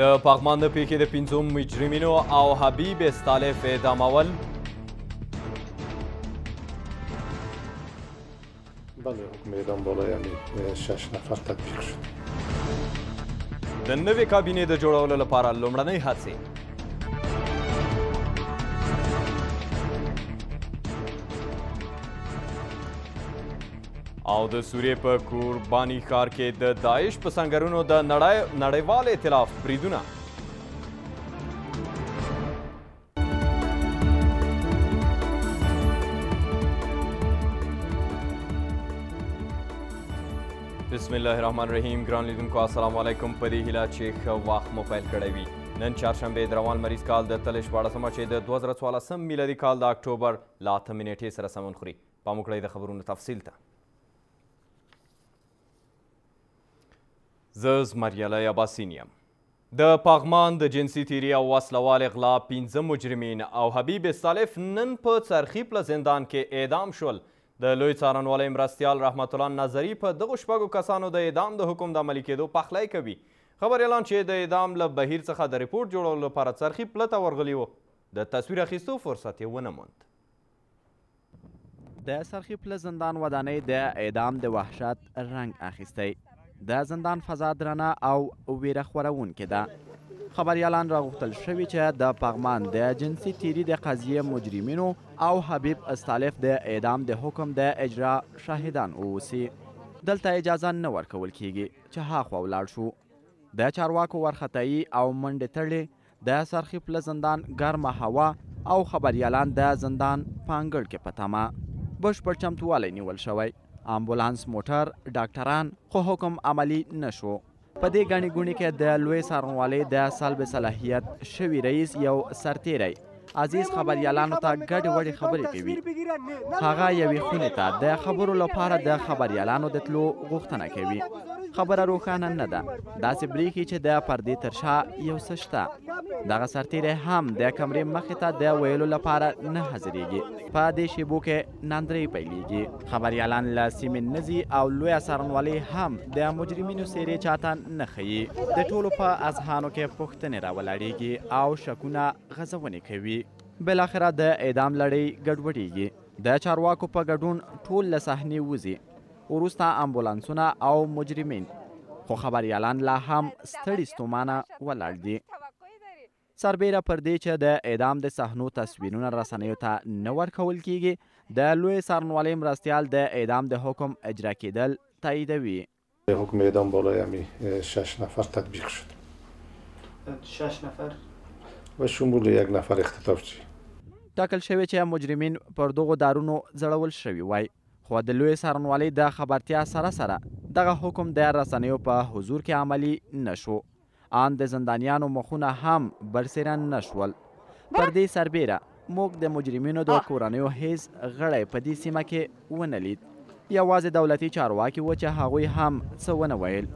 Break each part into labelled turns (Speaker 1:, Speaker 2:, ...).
Speaker 1: د پغمان د پیښې د پنځو مجرمینو او حبیب استالف اعدامول
Speaker 2: بله حکم اعدام بالا یعنی شش نفر تطبیق شد
Speaker 1: د نوې کابینې د جوړولو لپاره لومړنۍ هڅې او د سوریې په قرباني ښار کې د داعش په سنګرونو د نړیوال ائتلاف بریدونه بسم الله الرحمن الرحیم ګران لیدونکو السلام علیکم په دې هیله چې ښه وخت مو پیل کړی وي نن چهارشنبه د روان مریض کال د تل شپاړسمه چې د 2014 میلادي کال د اکتوبر له 8 نیټې سره سمون خوري پام وکړئ د خبرونو تفصیل ته زه زمریالی عباسین یم د پغمان د جنسي تیری او وسلوال غلا پنځه مجرمین او حبیب صالف نن په څرخي پله زندان کې اعدام شول د لوی څارنوالۍ مرستیال رحمت الله نظري په دغو شپږو کسانو د اعدام د حکم د عملي کېدو پخلی کوي خبر اعلان چې د اعدام له بهیر څخه د ریپورټ جوړولو لپاره څرخي پله ته ورغلی و د تصویر اخیستو فرصت یې ونه موند
Speaker 3: د څرخي پله زندان ودانۍ د اعدام د وحشت رنګ اخیستی د زندان فضا درنه او ویره خورونکې ده خبریالان راغوښتل شوي چې د پغمان د جنسي تیری د قضیې مجرمینو او حبیب استالف د اعدام د حکم د اجرا شاهدان اوسي دلته اجازه نه ورکول کیږي چې هاخوا ولاړ شو د چارواکو ورختایي او منډې تړلې د سرخیپ له زندان ګرمه هوا او خبریالان د زندان په انګړ کې په تمه بشپړ چمتووالی نیول شوی امبولانس موټر ډاکټران خو حکم عملی نشو په دې غنی ګونی کې د لوی سرنوالي د سلب صلاحیت شوی رئیس یو سرتیری عزیز خبريالانو ته ګډ وړي خبرې کوي هغه یوې خونې ته د خبرو لپاره د خبريالانو د تلو غوښتنه کوي خبره روښانه نه ده داسې بریښي چې د پردې تر شا یو څه شته دغه سرتیری هم د کمرې مخې ته د ویلو لپاره نه حاضرېږي په دې شیبو کې ناندرۍ پیلېږي خبریالان له سیمې نه ځي او لویه څارنوالي هم د مجرمینو څیرې چاته نه ښیي د ټولو په اذهانو کې پوښتنې راولاړېږي او شکونه غځونې کوي بالاخره د اعدام لړۍ ګډوډېږي د چارواکو په ګډون ټول له صحنې وځي وروسته امبولانسونه او مجرمین خو خبريالان لا هم ستړي ستومانه ولاړ دي سربیره پر دې چې د اعدام د صحنو تصویرونه رسنیو ته نه ورکول کیږي د لوی سرنوالي مرستیال د اعدام د حکم اجرا کېدل تاییدوي
Speaker 2: حکم اعدام بالای همین شش نفر تطبیق
Speaker 4: شد
Speaker 3: شش نفر
Speaker 2: و شمول یک نفر اختطاف چی
Speaker 3: ټاکل شوی چې مجرمین پر دغو دارونو زړول شوي وای خو د لوی څارنوالۍ د خبرتیا سره سره دغه حکم د رسنیو په حضور کې عملی نشو ان د زندانیانو مخونه هم برسېره نشول پر دې سربیره موږ د مجرمینو د کورنیو هیڅ غړی په دې سیمه کې ونه لید یوازې دولتي چارواکي و چې هغوی هم څه ونه ویل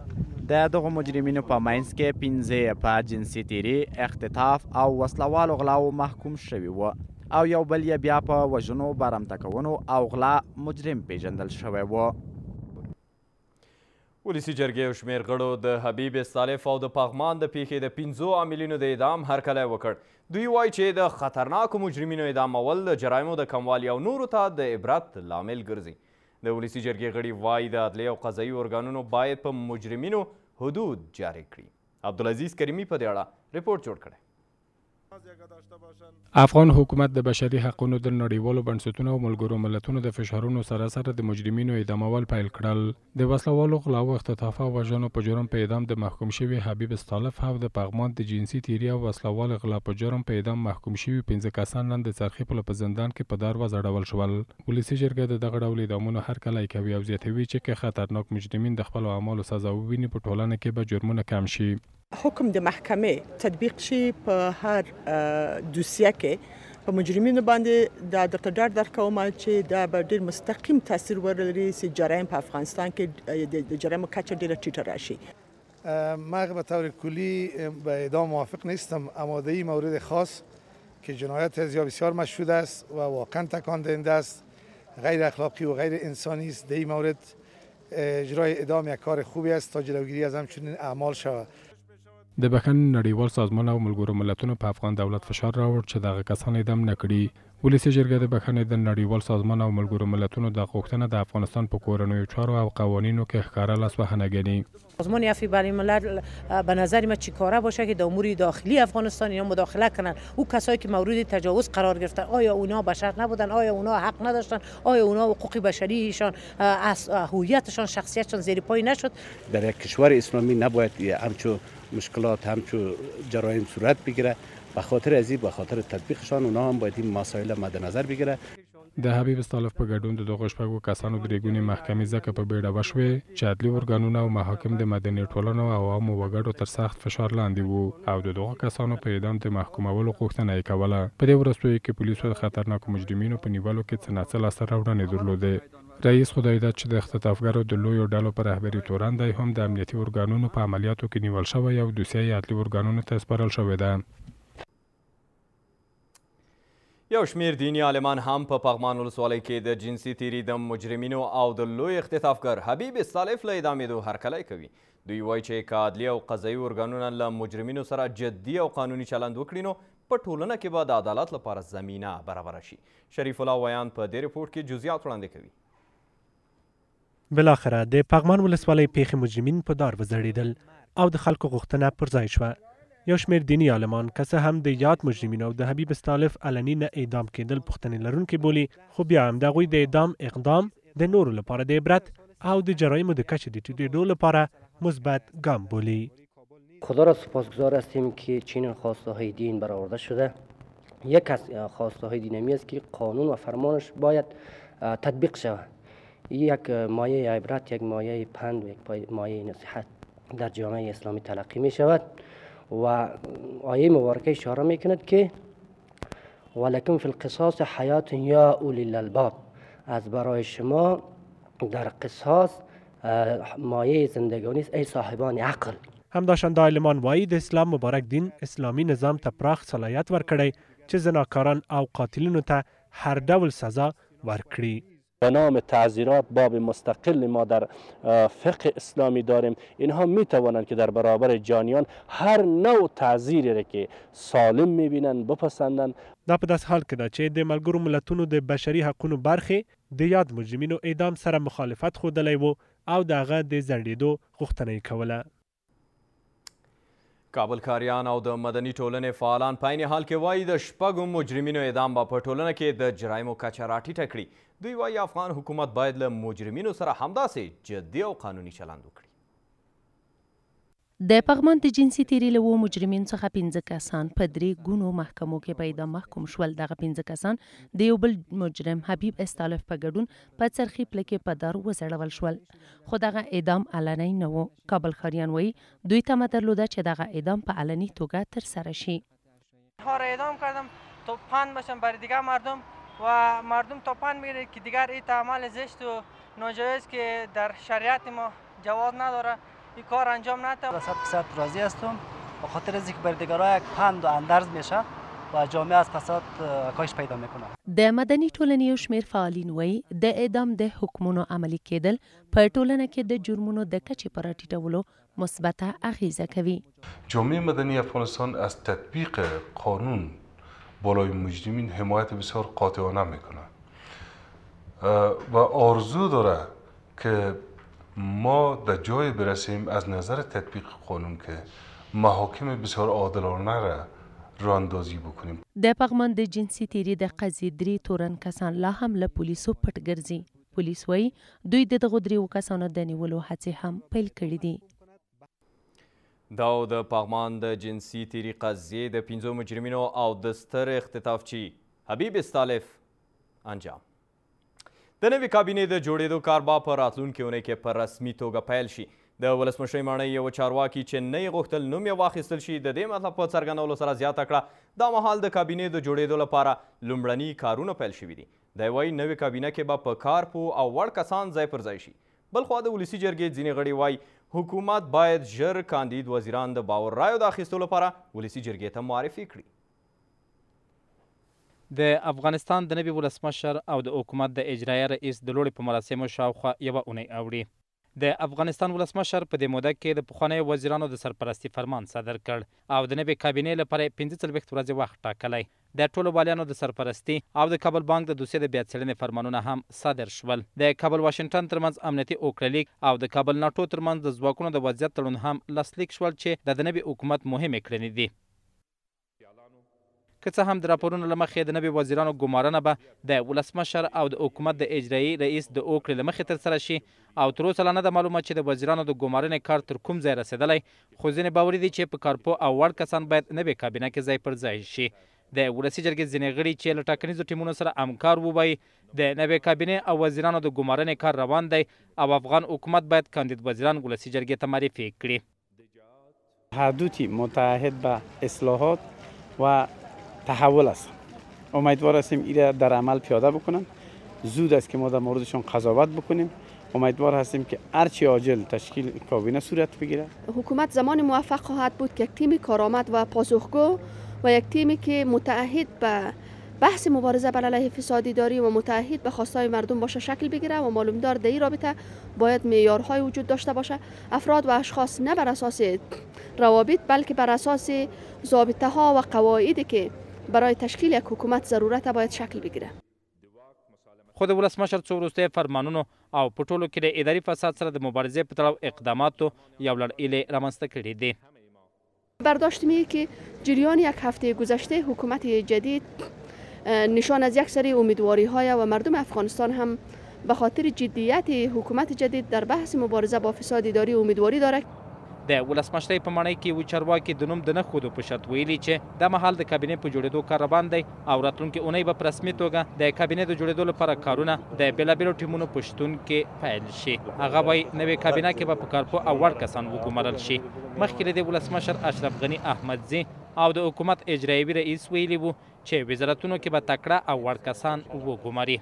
Speaker 3: د دغو مجرمینو په مینځ کې پنځه په جنسي تیري اختطاف او وسلوالو غلاو محکوم شوي وو او یو بل یې بیا په وژنو برمتکونو او غلا مجرم پیژندل شوی و
Speaker 1: ولسی جرګې او شمیر غړو د حبیب سالف او د پغمان د پیښې د پنځو عاملینو د اعدام هرکلی وکړ دوی وایي چې د خطرناکو مجرمینو اعدامول د جرایمو د کموالي او نورو ته د عبرت لامل ګرځي د ولسی جرګې غړي وایي د عدلیه او قضایي ارګانونو باید په مجرمینو حدود جاري کړي عبدالعزیز کریمي په دې اړه رپورټ جوړ کړی
Speaker 2: افغان حکومت د بشري حقوقو د نړیوالو بنسټونو او ملګرو ملتونو د فشارونو سره سره د مجرمینو اعدامول پیل کړل د وسلوالو غلا او اختطاف او وژنو په جرم په اعدام د محکوم شوی حبیب استالف او د پغمان د جنسي تیری او وسلوال غلا په جرم په اعدام محکوم شوی 15 کسان نن د څرخی په زندان کې په دار وځړول شول پولیسي جرګه د دغه ډول اعدامونو هر کله کوي او زیاتوي چې خطرناک مجرمین د خپل اعمالو سزا وویني په ټولنه کې به جرمونه کم شي
Speaker 3: حکم د محکمې تطبیق شي په هر دوسیه کې په مجرمینو باندې دا درته ډاډ درکوم چې دا به ډیر مستقیم تاثیر ولري چې جرایم په افغانستان کې د جرایمو کچه ډیره ټیټه راشي
Speaker 5: من به طور کلی به اعدام موافق نیستم اما در این مورد خاص که جنایت بسیار بسیار مشهود است و واقعا تکان دهنده است غیر اخلاقی و غیر انسانی است در این مورد اجرای اعدام یک کار خوبی است تا جلوگیری از همچنین اعمال شود
Speaker 2: د بخښنې نړیوال سازمان او ملګرو ملتونو په افغان دولت فشار راوړ چې دغه کسان اعدام نه کړي ولسی جرګه د بخښنې د نړیوال سازمان او ملګرو ملتونو د غوښتنه د افغانستان په کورنیو چارو او قوانینو کې ښکارا لاسوهنه ګڼي سازمان
Speaker 5: یافی بین الملل به نظر ما چیکاره باشه که در امور داخلی افغانستان اینا مداخله کنن او کسایی که مورد تجاوز قرار گرفتن آیا اونا بشر نبودن آیا اونا حق نداشتن آیا اونا حقوق بشری ایشان از هویتشان شخصیتشان زیر پای نشد
Speaker 4: در یک کشور اسلامی نباید همچو مشکلات همچو جرایم صورت بگیره به خاطر از به خاطر تطبیقشان اونا هم باید این مسائل مد نظر بگیره
Speaker 2: د حبیب استالف په ګډون د دغه شپږو کسانو درې ګونې محکمې ځکه په بیړه وشوې چې عدلي ارګانونه او محاکم د مدني ټولنو او عوامو وګړو تر سخت فشار لاندې وو او د دغه کسانو په اعدام د محکومولو غوښتنه یې کوله په دې وروستیو کې پولیسو د خطرناکو مجرمینو په نیولو کې څه ناڅه لاسته راوړنې درلودې رئیس خدایداد چې د اختطافګرو د لویو ډلو په رهبري تورن دی هم د امنیتي ارګانونو په عملیاتو کې نیول شوی او دوسیه یې عدلي ارګانونو ته سپارل شوې ده
Speaker 1: یو شمیر دینی عالمان هم په پغمان ولسوالۍ کې د جنسي تیری د مجرمینو او د لوی اختطافګر حبیب صالف له اعدامېدو هرکلی کوي دوی وایي چې که عدلي او قضایي ارګانونه له مجرمینو سره جدي او قانوني چلند وکړي نو په ټولنه کې به د عدالت لپاره زمینه برابره شي شریف الله ویان په دې رپورټ کې جزئیات وړاندې کوي
Speaker 6: بل اخر د پغمان ولسوالۍ پیښې مجرمین په دار وزړیدل او د خلکو غوښتنه پر ځای شوه یو شمېر دینی عالمان کسه هم د یاد مجرمینو او د حبیب استالف علني نه اعدام کېدل پوښتنې لرونکي بولي خو بیا هم د هغوی د اعدام اقدام د نورو لپاره د عبرت او د جرایمو د کچې د ټیټېدو لپاره مثبت
Speaker 2: ګام بولي خدا را سپاسگزار هستیم که چنین خواسته های دین برآورده شده یک از خواسته های دینمی است که قانون و فرمانش باید تطبیق شود یک مایه عبرت یک مایه پند و یک مایه نصیحت در جامعه اسلامی تلقی می شود و آیه مبارکه اشاره می کند که ولکن فی القصاص حیات یا اولی الالباب از برای شما در قصاص مایه زندگانی است ای صاحبان عقل
Speaker 6: همداشان د علمان وایي د اسلام مبارک دین اسلامی نظام ته پراخ صلاحیت ورکړی چې زناکاران او قاتلینو ته هر ډول سزا ورکړي
Speaker 4: به نام تعذیرات باب مستقل ما در فقه اسلامی داریم اینها می توانند که در برابر جانیان هر نوع تعذیری را که سالم می بینند
Speaker 6: بپسندند دا په داس حال کې ده چې د ملګرو ملتونو د بشري حقوقو برخې د یاد مجرمینو اعدام سره مخالفت ښودلی و او د هغه د ځنډېدو غوښتنه یې کوله
Speaker 1: کابلکاریان او د مدني ټولنې فعالان په عین حال کې وایي د شپږو مجرمینو اعدام به په ټولنه کې د جرایمو کچه راټیټه کړي دوی وایي افغان حکومت باید له مجرمینو سره همداسې جدي او قانوني چلند وکړي
Speaker 2: د پغمان د جنسي تیری له و مجرمین څخه 15 کسان په درې ګونو محکمو کې پیدا محکوم شول دغه 15 کسان د یو بل مجرم حبیب استالف په ګډون په څرخي پلکې په دار وزړول شول خو دغه اعدام علني نه و کابل خاریان وای دوی تمه درلوده چې دغه اعدام په علني توګه تر سره شي
Speaker 4: ها را اعدام کردم توپان بشم بر دیگر مردم و مردم توپان میره که دیگر این تعامل زشت و ناجایز که در شریعت ما جواز نداره این کار انجام نده صد درصد راضی هستم به خاطر از اینکه بردگارا یک پند و اندرز میشه و جامعه از فساد کاش پیدا میکنه
Speaker 2: د مدنی طولنی و شمیر فعالین وی د اعدام د حکمونو عملی کدل په که کې د جرمونو د کچې پراتی ټیټولو مثبته اخیزه کوي جامعه مدنی افغانستان از تطبیق قانون بالای مجرمین حمایت بسیار قاطعانه میکنه و آرزو داره که ما در جای برسیم از نظر تطبیق قانون که محاکم بسیار عادلانه را راندازی بکنیم د پغمند جنسي تیری د قضیه درې تورن کسان لا هم له پولیسو پټ ګرځي پولیس وایي دوی د دغه دریو کسانو د نیولو هڅې هم پیل کړې دي
Speaker 1: دا د پغمان د جنسي تیری قضیه د پنځو مجرمینو او د ستر اختطافچی حبیب استالف انجام د نوې کابینې د جوړېدو کار به په راتلونکې اونۍ کې په رسمي توګه پیل شي د ولسمشرۍ ماڼۍ یو چارواکي چې نه یې غوښتل نوم یې واخیستل شي د دې مطلب په څرګندولو سره زیاته کړه دا مهال د کابینې د جوړېدو لپاره لومړني کارونه پیل شوي دي دی وایي نوې کابینه کې به په کار پو او وړ کسان ځای پر ځای شي بل خوا د ولسي جرګې ځینې غړي وایي حکومت باید ژر کاندید وزیران د باور رایو د اخیستو لپاره ولسي جرګې ته معرفي کړي
Speaker 5: د افغانستان د نوي ولسمشر او د حکومت د اجرایه رئیس د لوړې په مراسمو شاوخوا یوه اونۍ اوړي د افغانستان ولسمشر په دې موده کې د پخوانیو وزیرانو د سرپرستی فرمان صدر کړ او د نوي کابینې لپاره پنځه څلوېښت ورځې وخت ټاکلی د ټولو والیانو د سرپرستی او د کابل بانک د دوسیې د بیا څېړنې فرمانونه هم صادر شول د کابل واشنګټن ترمنځ امنیتي اوکړلیک او د کابل ناټو ترمنځ د ځواکونو د وضعیت تړون هم لاسلیک شول چې د نوي حکومت مهمې کړنې دي که څه هم د راپورونو له مخې د نوي وزیرانو ګمارنه به د ولسمشر او د حکومت د اجرایي رئیس د اوکړې له مخې ترسره شي او تر اوسه لا نه ده معلومه چې د وزیرانو د ګمارنې کار تر کوم ځای رسېدلی خو ځینې باوري دي چې په کارپو او وړ کسان باید نوې کابینه کې ځای پر ځای شي د ولسی جرګې ځینې غړي چې له ټاکنیزو ټیمونو سره همکار ووایي د نوې کابینې او وزیرانو د ګمارنې کار روان دی او افغان حکومت باید کاندید وزیران ولسی جرګې ته معرفي کړي
Speaker 4: حدوتی متعهد به اصلاحات و تحول است امیدوار هستیم این در عمل پیاده بکنن زود است که ما در موردشون قضاوت بکنیم امیدوار هستیم که هرچی عاجل تشکیل کابینه صورت بگیره
Speaker 2: حکومت زمان موفق خواهد بود که یک تیم کارآمد و پاسخگو و یک تیمی که متعهد به بحث مبارزه بر علیه فسادی و متعهد به خواستای مردم باشه شکل بگیره و معلومدار دار در این رابطه باید معیارهای وجود داشته باشه افراد و اشخاص نه بر اساس روابط بلکه بر اساس ضابطه ها و قواعدی که برای تشکیل یک حکومت ضرورت باید شکل بگیره
Speaker 5: خود ولس څو فرمانونو او په ټولو کې د فساد سره د مبارزې په تړاو اقداماتو یو لړ ایلې رامنځته کړي دي
Speaker 2: برداشت میه که جریان یک هفته گذشته حکومت جدید نشان از یک سری امیدواری های و مردم افغانستان هم به خاطر جدیت حکومت جدید در بحث مبارزه با فساد اداری امیدواری داره
Speaker 5: د ولسمشری په مړی کې و چارواکي د نوم د نه خودو په شرط ویلي چې د محل د کابینې په جوړېدو کار روان دی او راتلونکي اونۍ به په رسمي توګه د کابینې د جوړېدو لپاره کارونه د بیلابیلو ټیمونو په شتون کې پیل شي هغه به نوې کابینه کې به په کارپو او وړ کسان وګمارل شي مخکې له دې ولسمشر اشرف غني احمدزي او د حکومت اجرایوي رئیس ویلي وو چې وزارتونو کې به تکړه او وړ کسان وګماري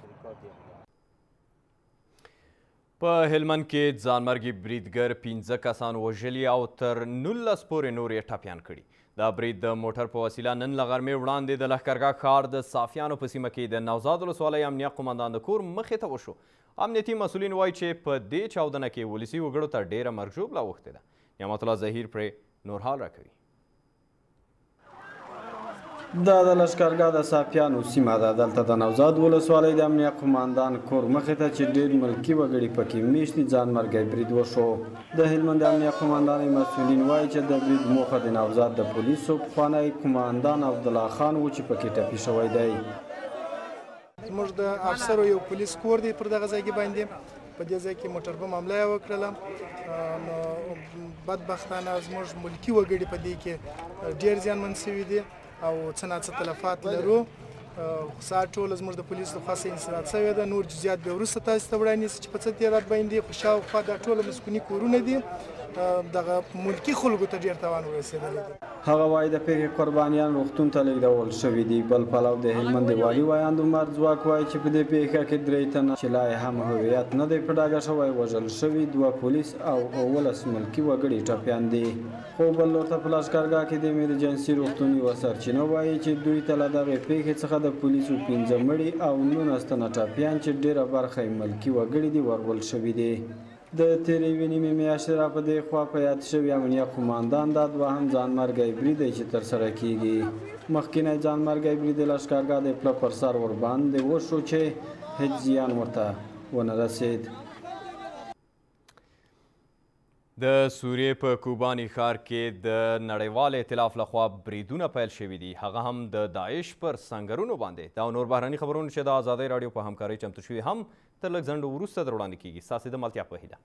Speaker 1: په هلمند کې ځانمرګي بریدګر 15 کسان وژلي او تر 19 پورې نور یې ټپیان کړي دا برید د موټر په وسیله نن له غرمې وړاندې د لښکرګاه ښار د صافیانو په سیمه کې د نوزاد ولسوالۍ امنیه قمندان د کور مخې ته وشو امنیتي مسولین وایي چې په دې چاودنه کې ولسي وګړو ته ډېره مرګ ژوبله اوښتې ده نعمت الله ظهیر پرې نور حال راکوي
Speaker 4: دا د لشکرګاه د صافیانو سیمه ده دلته د نوزاد ولسوالۍ د امنیه قماندان کور مخې ته چې ډېر ملکي وګړي پکې میشتي ځانمرګی برید وشو د هلمند د امنیه قماندانۍ مسؤلین وایي چې د برید موخه د نوزاد د پولیسو پخوانی قماندان عبدالله خان و چې پکې ټپي شوی دی
Speaker 6: زموږ د افسرو یو پولیس کور دی پر دغه ځای کې باندې په دې ځای کې موټر بم حمله وکړله نو بدبختانه زموږ ملکی وګړي په دې کې ډېر زیانمن شوي دي او څه ناڅه تلفات لرو خو ټول زموږ د پولیسو خاصه انسرات شوی ده نور جزئیات به ورسره تاسو ته وړاندې چې په څه تیرات باندې خوشاله خو دا ټول مسکونی کورونه دي دغه ملکی خلکو ته ډیر توان ورسېدلی دی
Speaker 4: هغه وایي د پیښې قربانیان روغتون ته لیږدول شوي دي بل پلو د هلمند د والي وایاند عمر ځواک وایي چې په دې پیښه کې درې تنه چې لا یې هم هویت نه دی په ډاګه شوی وژل شوي دوه پولیس او اولس ملکی وګړي ټپیان دي خو بل لور ته په لاشکرګاه کې د امیر جنسي روغتون یوه سرچینه وایي چې دوی ته له دغې پیښې څخه د پولیسو پنځه مړي او نولس تنه ټپیان چې ډېره برخه یې ملکي وګړي دي ورول شوي دي د تیرې یوې نیمې میاشتې را په دې خوا په یاد شوي امنیه قوماندان دا دوهم ځانمرګی برید دی چې ترسره کیږي مخکینی ځانمرګی برید د لښکرګاه د پله پر سر ورباندې وشو چې هیڅ زیان ورته ونه رسید
Speaker 1: د سوریې په کوبانی ښار کې د نړیوال ائتلاف لخوا بریدونه پیل شوي دي هغه هم د داعش پر سنګرونو باندې دا نور بهراني خبرونه چې د ازادۍ راډیو په همکارۍ چمتو شوي هم تر لږ ځنډ وروسته در وړاندې کیږي ستاسې د ملتیا په هیله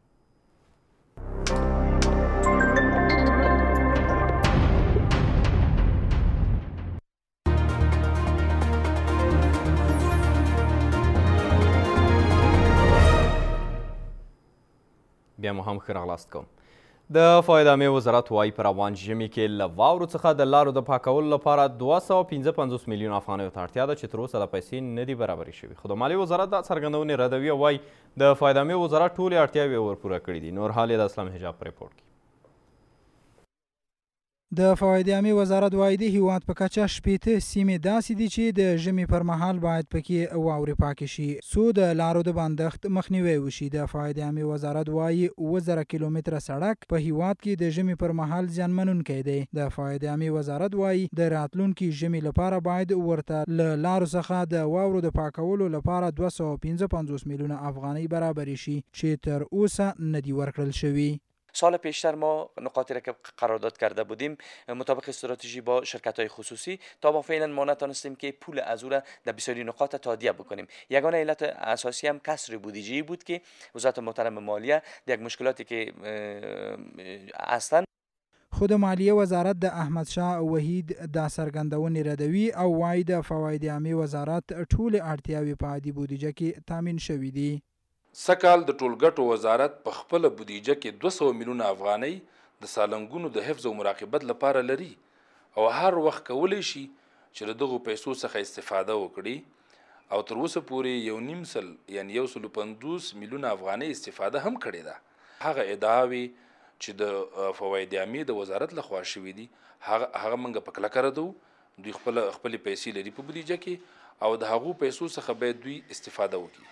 Speaker 1: بیا مو هم ښه راغلاست کوم د فایدامې وزارت وایي په روان ژمي کې له واورو څخه د لارو د پاکولو لپاره دوه سوه پنځه پنځوس میلیون افغانیو ته اړتیا ده چې تر اوسه د پیسې نه دي برابرې شوي خو د مالیې وزارت دا څرګندونې ردوي او وایي د فایدامې وزارت ټولې اړتیاوې ورپوره کړي دي نور حال یې د اسلام حجاب په ریپورټ کې
Speaker 6: د فواید عامې وزارت وایي د هیواد په کچه شپېته سیمې داسې دي چې د ژمي پر مهال باید پکې واورې پاکې شي څو د لارو د بندښت مخنیوی وشي د فواید عامې وزارت وایي اوه زره کیلومتره سړک په هیواد کې د ژمي پر مهال زیانمنونکی دی د فواید عامې وزارت وایي د راتلونکي ژمي لپاره باید ورته له لارو څخه د واورو د پاکولو لپاره 255 میلیونه افغانۍ برابرې شي چې تر اوسه نه دي ورکړل شوي
Speaker 3: سال پیشتر ما نقاطی
Speaker 1: را که قرارداد کرده بودیم مطابق استراتژی با شرکت های خصوصی تا با فعلا ما نتانستیم که پول از او را در بسیاری نقاط تادیه بکنیم یگانه علت اساسی هم کسر بودجه بود که وزارت محترم مالیه در یک مشکلاتی که هستند
Speaker 6: خود مالیه وزارت د احمد شاه وحید د سرګندونې ردوي او وای د فواید عامه وزارت ټول اړتیاوې په عادي بودیجه کې تامین شوې دي
Speaker 5: سکال د ټولګټو وزارت په خپل بودیجه کې 200 میلیونه افغانۍ د سالنګونو د حفظ او مراقبت لپاره لري او هر وخت کولی شي چې دغه پیسو څخه استفاده وکړي او تر اوسه پورې یو نیم سل یعنی یو سل پندوس میلیونه افغانۍ استفاده هم کړې ده هغه ادعاوي چې د فواید عامې د وزارت لخوا شوې دي هغه هغه منګه په کله کړو دوی خپل خپل پیسې لري په بودیجه کې او د هغو پیسو څخه به دوی استفاده وکړي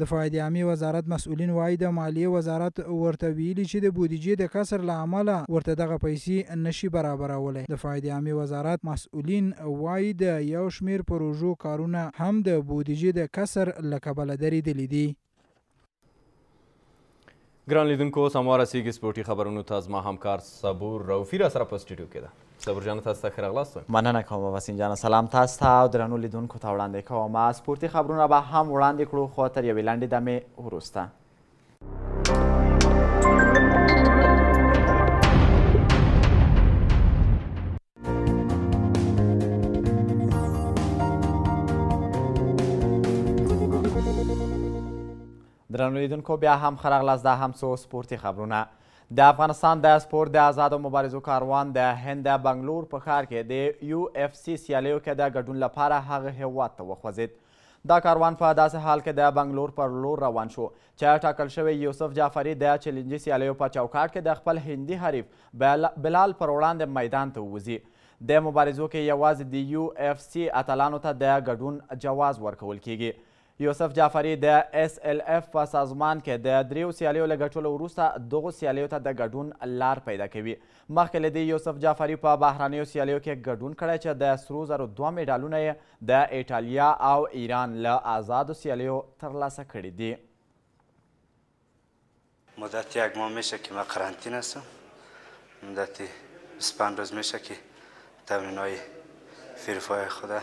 Speaker 6: د فواید عامې وزارت مسؤلین وایي د مالیې وزارت ورته ویلي چې د بودیجې د کسر له امله ورته دغه پیسې نشي برابرولی د فواید عامې وزارت مسؤلین وایي د یو شمیر پروژو کارونه هم د بودیجې د کسر له کبله درېدلي دي
Speaker 1: ګران لیدونکو سموار رسیږي سپورټي خبرونو ته زما همکار صبور روفي را سره په سټوډیو کې ده صبور جان تاسو ته ښه راغلاست
Speaker 3: مننه کوم وسیم جان سلام تاسو ته او درنو لیدونکو ته وړاندې کوم سپورټي خبرونه به هم وړاندې کړو خو تر یوې لنډې دمې وروسته درنو لیدونکو بیا هم ښه راغلاست دا هم څو سپورتي خبرونه د افغانستان د سپورت د آزادو مبارزو کاروان د هند د بنګلور په ښار کې د یو اف سی سیالیو کې د ګډون لپاره هغه هیواد ته وخوځید دا کاروان په داسې حال کې د بنګلور پر لور روان شو چې ټاکل شوی یوسف جعفری د چیلنجي سیالیو په چوکاټ کې د خپل هندي حریف بلال پر وړاندې میدان ته ووځي د مبارزو کې یوازې د یو اف سی اتلانو ته د ګډون جواز ورکول کیږي یوسف جعفری د اس ال اف په سازمان کې د دریو سیالیو له ګټلو وروسته دغو سیالیو ته د ګډون لار پیدا کوي مخکې له دې یوسف جعفری په بهرانیو سیالیو کې ګډون کړی چې د سرو زرو دوه مډالونه یې د ایټالیا او ایران له آزادو سیالیو ترلاسه کړي دي
Speaker 4: مدتی یک ماه میشه که من قرنطینه هستم مدتی 25 روز میشه که تمرین های فیرفای خدا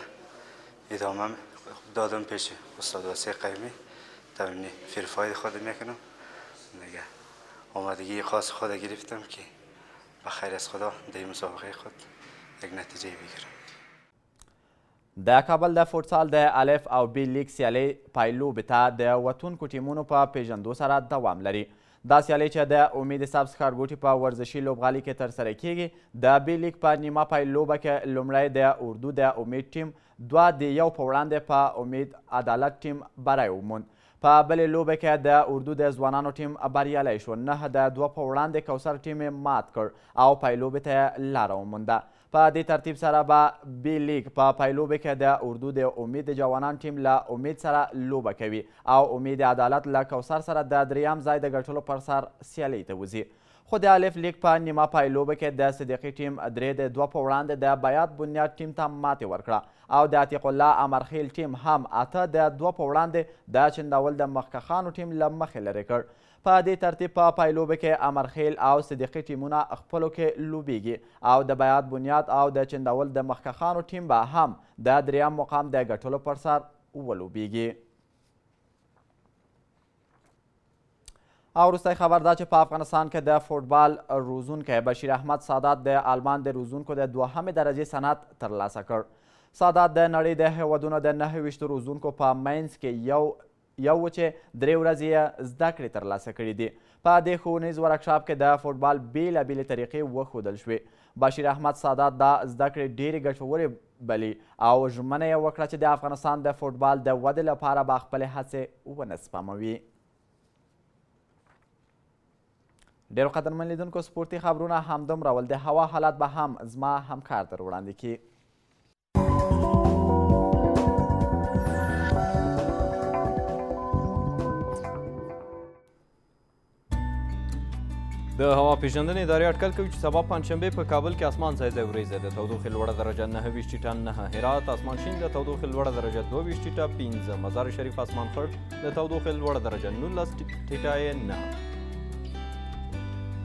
Speaker 4: ادامه دادم پیش استاد واسه قیمی تمرین فرفاید خود میکنم دیگه آمادگی خاص خود گرفتم که به خیر از خدا در مسابقه خود یک نتیجه بگیرم
Speaker 3: د کابل د فوتسال د الف او بی لیګ سیالۍ پایلوبې ته د وتونکو ټیمونو په پیژندو سره دوام لري دا سیالي چې د امید صاحب ښارګوټي په ورزشي لوبغالي کې ترسره کیږي د بی لیګ په نیمه پای لوبه کې لومړی د اردو د امید ټیم دوه د یو په وړاندې په امید عدالت ټیم بری وموند په بلې لوبه کې د اردو د ځوانانو ټیم بریالی شو نهه د دوه په وړاندې کوثر ټیم یې مات کړ او پای لوبې ته یې لاره ومونده په دې ترتیب سره به بی لیګ په پا پایلوبه کې د اردو د امید جوانان ټیم له امید سره لوبه کوي او امید عدالت له کوثر سره د دریم ځای د ګټلو پر سر سیالۍ ته وځي خو د الف لیګ په نیمه پای لوبه کې د صدیقي ټیم درې د دوه په وړاندې د بیات بنیاد ټیم ته ماتې ورکړه او د عتیق الله امرخیل ټیم هم اته د دوه په وړاندې د چنداول د مخکښانو ټیم له مخې لرې کړ په دې ترتیب په پایلوبه کې امرخیل او صدیقي ټیمونه خپلو کې لوبیږي او د بیات بنیاد او د چنداول د مخکښانو ټیم به هم د دریم مقام د ګټلو پر سر ولوبیږي او وروستی خبر دا چې په افغانستان کې د فوټبال روزونکی بشیر احمد سادات د آلمان د روزونکو د دوهمې درجې سند ترلاسه کړ سادات د نړۍ د هیوادونو د نهه ویشتو روزونکو په منځ کې یو یو چې درې ورځې یې زده کړې ترلاسه کړي دي په دې ښوونیز ورکشاپ کې د فوټبال بېلابېلې طریقې وښودل شوې بشیر احمد سادات دا زده کړې ډېرې ګټورې بلې او ژمنه یې وکړه چې د افغانستان د فوټبال د ودې لپاره به خپلې هڅې ونه سپموي ډیرو قدرمن لیدونکو سپورتي خبرونه همدومره ول د هوا حالات به هم زما همکار در وړاندې کړي
Speaker 1: د هوا پیژندنې ادارې اټکل کوي چې سبا پنجشنبه په کابل کې اسمان ځای ځای ورېځې د تودوخې لوړه درجه نهه ویشت ټیټه نهه هرات اسمان شین د تودوخې لوړه درجه دوه ویشت ټیټه پنځه مزار شریف اسمان خړ د تودوخې لوړه درجه نولس ټیټه یې نهه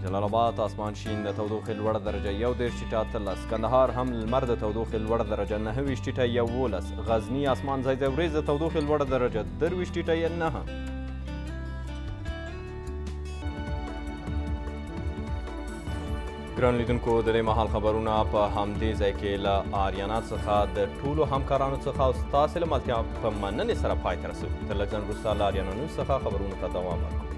Speaker 1: جلال آباد اسمان شین د تودوخې لوړه درجه یو دېرش ټیټه اتلس کندهار هم لمر د تودوخې لوړه درجه نهه ویشت ټیټه یولس غزني اسمان ځای ځای ورځ د تودوخې لوړه درجه درویشت ټیټه نهه ګران لیدونکو د دې مهال خبرونه په همدې ځای کې له آریانا څخه د ټولو همکارانو څخه او ستاسې له ملتیا په مننې سره پای ته رسوو تر لږ ځنډ وروسته له آریانا نیوز څخه خبرونو ته دوام ورکړو